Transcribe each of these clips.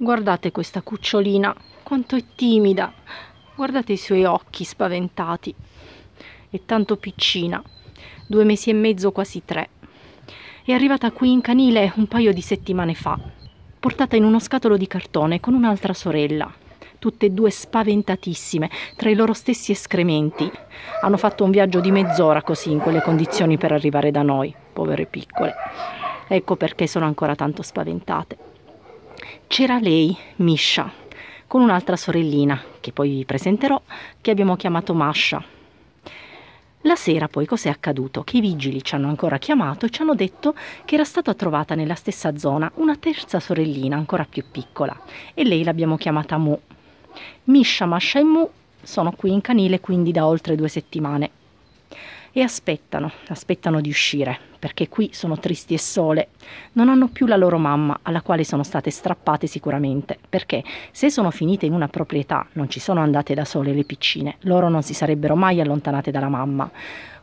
Guardate questa cucciolina, quanto è timida. Guardate i suoi occhi spaventati. È tanto piccina, due mesi e mezzo, quasi tre. È arrivata qui in canile un paio di settimane fa, portata in uno scatolo di cartone con un'altra sorella. Tutte e due spaventatissime, tra i loro stessi escrementi. Hanno fatto un viaggio di mezz'ora così, in quelle condizioni, per arrivare da noi, povere piccole. Ecco perché sono ancora tanto spaventate c'era lei, Misha, con un'altra sorellina, che poi vi presenterò, che abbiamo chiamato Masha. La sera poi cos'è accaduto? Che i vigili ci hanno ancora chiamato e ci hanno detto che era stata trovata nella stessa zona una terza sorellina ancora più piccola e lei l'abbiamo chiamata Mu. Misha, Masha e Mu sono qui in canile quindi da oltre due settimane e aspettano, aspettano di uscire, perché qui sono tristi e sole, non hanno più la loro mamma alla quale sono state strappate sicuramente, perché se sono finite in una proprietà non ci sono andate da sole le piccine, loro non si sarebbero mai allontanate dalla mamma.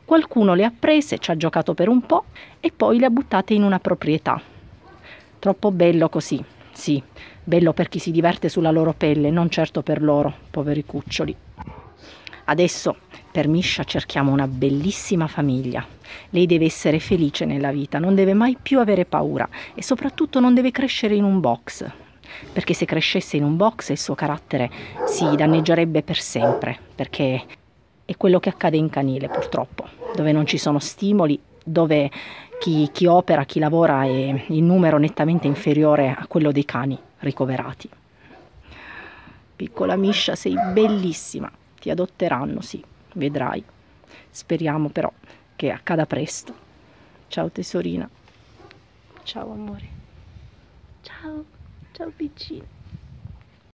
Qualcuno le ha prese, ci ha giocato per un po' e poi le ha buttate in una proprietà. Troppo bello così, sì, bello per chi si diverte sulla loro pelle, non certo per loro, poveri cuccioli. Adesso per Misha cerchiamo una bellissima famiglia. Lei deve essere felice nella vita, non deve mai più avere paura e soprattutto non deve crescere in un box, perché se crescesse in un box il suo carattere si danneggerebbe per sempre, perché è quello che accade in canile purtroppo, dove non ci sono stimoli, dove chi, chi opera, chi lavora è in numero nettamente inferiore a quello dei cani ricoverati. Piccola Miscia, sei bellissima, ti adotteranno, sì vedrai. Speriamo però che accada presto. Ciao tesorina. Ciao amore. Ciao, ciao piccino.